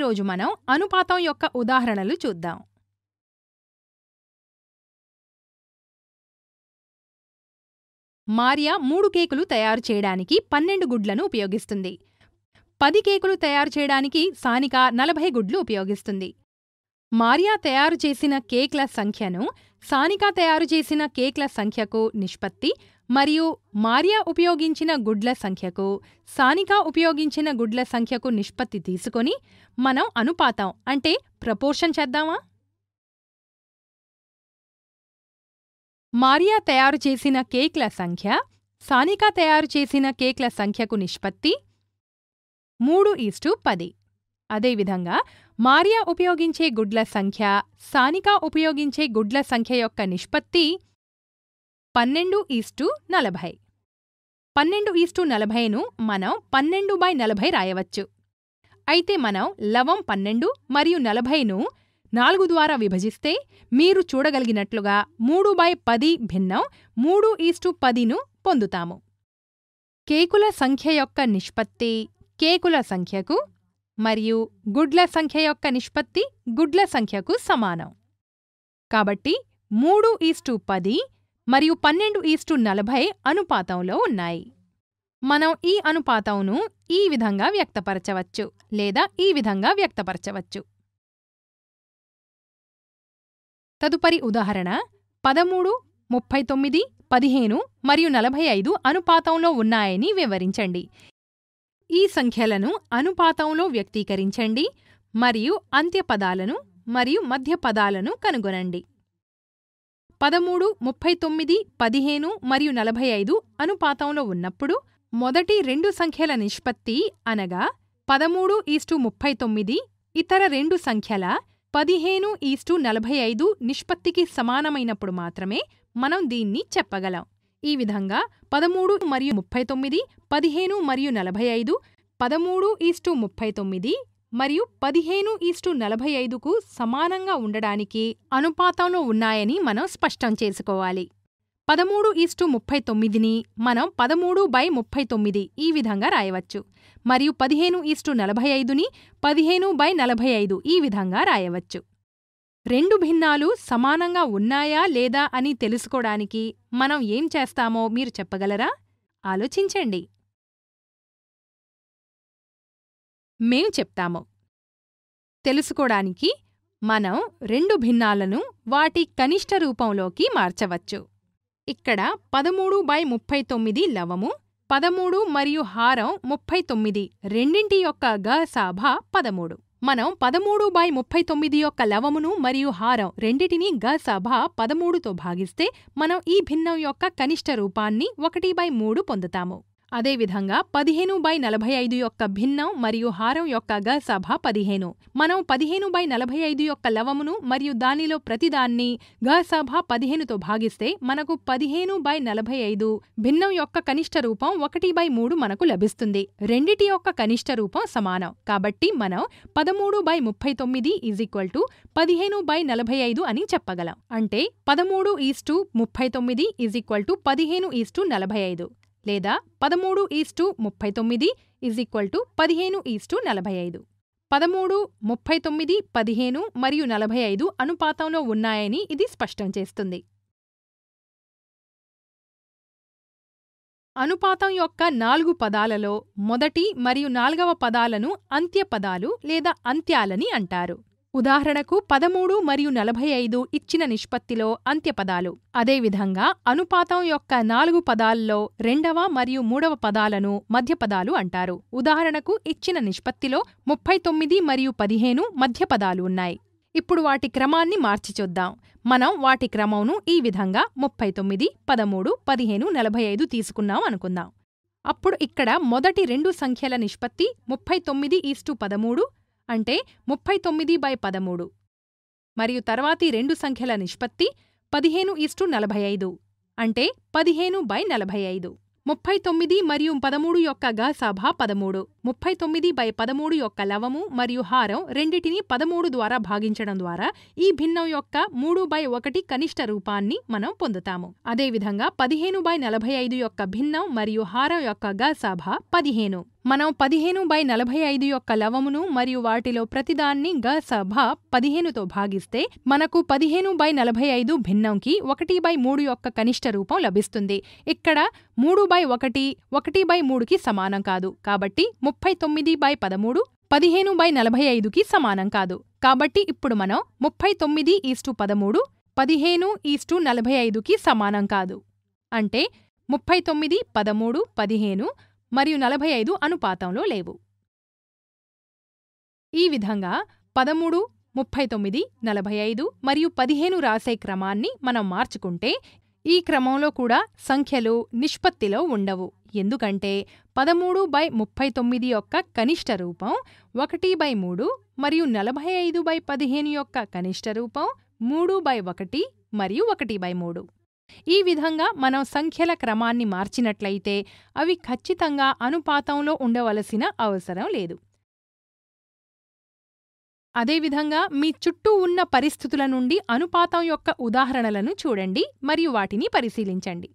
ఈరోజు మనం అనుపాతం యొక్క ఉదాహరణలు చూద్దాం మారియా మూడు కేకులు తయారు చేయడానికి పన్నెండు గుడ్లను ఉపయోగిస్తుంది పది కేకులు తయారు చేయడానికి సానిక నలభై గుడ్లు ఉపయోగిస్తుంది మారియా తయారు చేసిన కేక్ల సంఖ్యను సానిక తయారు చేసిన కేక్ల సంఖ్యకు నిష్పత్తి మరియు మారియా ఉపయోగించిన గుడ్ల సంఖ్యకు సానికా ఉపయోగించిన గుడ్ల సంఖ్యకు నిష్పత్తి తీసుకొని మనం అనుపాతం అంటే ప్రపోర్షన్ చేద్దామా మారియా తయారు చేసిన కేక్ల సంఖ్య సానికా తయారు చేసిన కేక్ల సంఖ్యకు నిష్పత్తి మూడు ఈస్టు పది అదేవిధంగా మారియా ఉపయోగించే గుడ్ల సంఖ్య సానికా ఉపయోగించే గుడ్ల సంఖ్య యొక్క నిష్పత్తి పన్నెండు ఈస్టు నలభై పన్నెండు ఈస్టు నలభైను మనం పన్నెండు బై నలభై రాయవచ్చు అయితే మనం లవం పన్నెండు మరియు నలభైను నాలుగు ద్వారా విభజిస్తే మీరు చూడగలిగినట్లుగా మూడు బై పది భిన్నం మూడు ఈస్టు పదిను పొందుతాము కేకుల సంఖ్య యొక్క నిష్పత్తి కేకుల సంఖ్యకు మరియు గుడ్ల సంఖ్య యొక్క నిష్పత్తి గుడ్ల సంఖ్యకు సమానం కాబట్టి మూడు ఈస్టు పది మరియు పన్నెండు ఈస్టు నలభై అనుపాతంలో ఉన్నాయి మనం ఈ అనుపాతంను ఈ విధంగా వ్యక్తపరచవచ్చు లేదా ఈ విధంగా వ్యక్తపరచవచ్చు తదుపరి ఉదాహరణ పదమూడు ముప్పై తొమ్మిది పదిహేను మరియు నలభై ఐదు అనుపాతంలో ఉన్నాయని వివరించండి ఈ సంఖ్యలను అనుపాతంలో వ్యక్తీకరించండి మరియు అంత్యపదాలను మరియు మధ్య పదాలను కనుగొనండి పదమూడు ముప్పై తొమ్మిది పదిహేను మరియు నలభై ఐదు అనుపాతంలో ఉన్నప్పుడు మొదటి రెండు సంఖ్యల నిష్పత్తి అనగా పదమూడు ఈస్టు ముప్పై తొమ్మిది ఇతర రెండు సంఖ్యల పదిహేను ఈస్టు నలభై ఐదు నిష్పత్తికి సమానమైనప్పుడు మాత్రమే మనం దీన్ని చెప్పగలం ఈ విధంగా పదమూడు మరియు ముప్పై తొమ్మిది పదిహేను మరియు నలభై ఐదు పదమూడు ఈస్టు ముప్పై తొమ్మిది మరియు పదిహేను ఈస్టు నలభై ఐదుకు సమానంగా ఉండడానికి అనుపాతంలో ఉన్నాయని మనం స్పష్టం చేసుకోవాలి పదమూడు ఈస్టు ముప్పై తొమ్మిదిని మనం పదమూడు బై ముప్పై తొమ్మిది ఈ విధంగా రాయవచ్చు మరియు పదిహేను ఈస్టు నలభై ఐదుని పదిహేను బై నలభై ఐదు ఈ విధంగా రాయవచ్చు రెండు భిన్నాలు సమానంగా ఉన్నాయా లేదా అని తెలుసుకోడానికి మనం ఏం చేస్తామో మీరు చెప్పగలరా ఆలోచించండి మేం చెప్తాము తెలుసుకోడానికి మనం రెండు భిన్నాలను వాటి కనిష్ట రూపంలోకి మార్చవచ్చు ఇక్కడ పదమూడు బై ముప్పై తొమ్మిది లవము పదమూడు మరియు హారం ముప్పై తొమ్మిది రెండింటి యొక్క గసాభ పదమూడు మనం పదమూడు బై ముప్పై తొమ్మిది యొక్క లవమును మరియు హారం రెండిటిని గసభ పదమూడుతో భాగిస్తే మనం ఈ భిన్నం యొక్క కనిష్ట రూపాన్ని ఒకటి బై మూడు పొందుతాము అదేవిధంగా పదిహేను బై నలభై ఐదు యొక్క భిన్నం మరియు హారం యొక్క గసభ పదిహేను మనం పదిహేను బై నలభై ఐదు యొక్క లవమును మరియు దానిలో ప్రతిదాన్ని గసభ పదిహేనుతో భాగిస్తే మనకు పదిహేను బై నలభై ఐదు భిన్నం యొక్క కనిష్ట రూపం ఒకటి బై మూడు మనకు లభిస్తుంది రెండిటి యొక్క కనిష్ట రూపం సమానం కాబట్టి మనం పదమూడు బై ముప్పై తొమ్మిది ఈజ్ ఈక్వల్ టు పదిహేను బై నలభై ఐదు అని చెప్పగలం అంటే పదమూడు ఈస్టు ముప్పై తొమ్మిది ఈజ్ ఈక్వల్ టు పదిహేను ఈస్టు నలభై ఐదు లేదా పదమూడు ఈస్టు ముప్పై తొమ్మిది ఈజ్ ఈక్వల్ టు పదిహేను ఈస్టు నలభై ఐదు పదమూడు ముప్పై తొమ్మిది పదిహేను మరియు నలభై ఐదు అనుపాతంలో ఉన్నాయని ఇది స్పష్టం చేస్తుంది అనుపాతం యొక్క నాలుగు పదాలలో మొదటి మరియు నాల్గవ పదాలను అంత్యపదాలు లేదా అంత్యాలని అంటారు ఉదాహరణకు పదమూడు మరియు నలభై ఐదు ఇచ్చిన నిష్పత్తిలో అంత్యపదాలు అదేవిధంగా అనుపాతం యొక్క నాలుగు పదాల్లో రెండవ మరియు మూడవ పదాలను మధ్యపదాలు అంటారు ఉదాహరణకు ఇచ్చిన నిష్పత్తిలో ముప్పై తొమ్మిది మరియు పదిహేను మధ్యపదాలు ఉన్నాయి ఇప్పుడు వాటి క్రమాన్ని మార్చి చూద్దాం మనం వాటి క్రమంను ఈ విధంగా ముప్పై తొమ్మిది పదమూడు పదిహేను నలభై ఐదు తీసుకున్నాం అనుకుందాం అప్పుడు ఇక్కడ మొదటి రెండు సంఖ్యల నిష్పత్తి ముప్పై తొమ్మిది ఈస్టు పదమూడు అంటే ముప్పై తొమ్మిది బై పదమూడు మరియు తర్వాతి రెండు సంఖ్యల నిష్పత్తి పదిహేను ఈస్టు నలభై ఐదు అంటే పదిహేను బై నలభై ఐదు ముప్పై తొమ్మిది మరియు పదమూడు యొక్క గసాభ పదమూడు ముప్పై తొమ్మిది బై పదమూడు యొక్క లవము మరియు హారం రెండిటినీ పదమూడు ద్వారా భాగించడం ద్వారా ఈ భిన్నం యొక్క మూడు బై ఒకటి కనిష్ట రూపాన్ని మనం పొందుతాము అదేవిధంగా పదిహేను బై నలభై ఐదు యొక్క భిన్నం మరియు హారం యొక్క గసాభ పదిహేను మనం పదిహేను బై నలభై ఐదు యొక్క లవమును మరియు వాటిలో ప్రతిదాన్ని గ సభ పదిహేనుతో భాగిస్తే మనకు పదిహేను బై నలభై ఐదు భిన్నంకి ఒకటి బై మూడు యొక్క కనిష్ట రూపం లభిస్తుంది ఇక్కడ మూడు బై ఒకటి ఒకటి బై మూడుకి సమానం కాదు కాబట్టి ముప్పై తొమ్మిది బై పదమూడు పదిహేను బై నలభై ఐదుకి సమానం కాదు కాబట్టి ఇప్పుడు మనం ముప్పై తొమ్మిది ఈస్టు పదమూడు పదిహేను ఈస్టు నలభై ఐదుకి సమానం కాదు అంటే ముప్పై తొమ్మిది పదమూడు పదిహేను మరియు నలభై ఐదు అనుపాతంలో లేవు ఈ విధంగా పదమూడు ముప్పై తొమ్మిది నలభై ఐదు మరియు పదిహేను రాసే క్రమాన్ని మనం మార్చుకుంటే ఈ క్రమంలో కూడా సంఖ్యలు నిష్పత్తిలో ఉండవు ఎందుకంటే పదమూడు బై ముప్పై తొమ్మిది యొక్క కనిష్ట రూపం ఒకటి బై మూడు మరియు నలభై ఐదు బై పదిహేను యొక్క కనిష్ట రూపం మూడు బై ఒకటి మరియు ఒకటి బై మూడు ఈ విధంగా మనం సంఖ్యల క్రమాన్ని మార్చినట్లయితే అవి ఖచ్చితంగా అనుపాతంలో ఉండవలసిన అవసరం లేదు అదేవిధంగా మీ చుట్టూ ఉన్న పరిస్థితుల నుండి అనుపాతం యొక్క ఉదాహరణలను చూడండి మరియు వాటిని పరిశీలించండి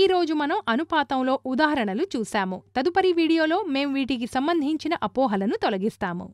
ఈ రోజు మనం అనుపాతంలో ఉదాహరణలు చూశాము తదుపరి వీడియోలో మేం వీటికి సంబంధించిన అపోహలను తొలగిస్తాము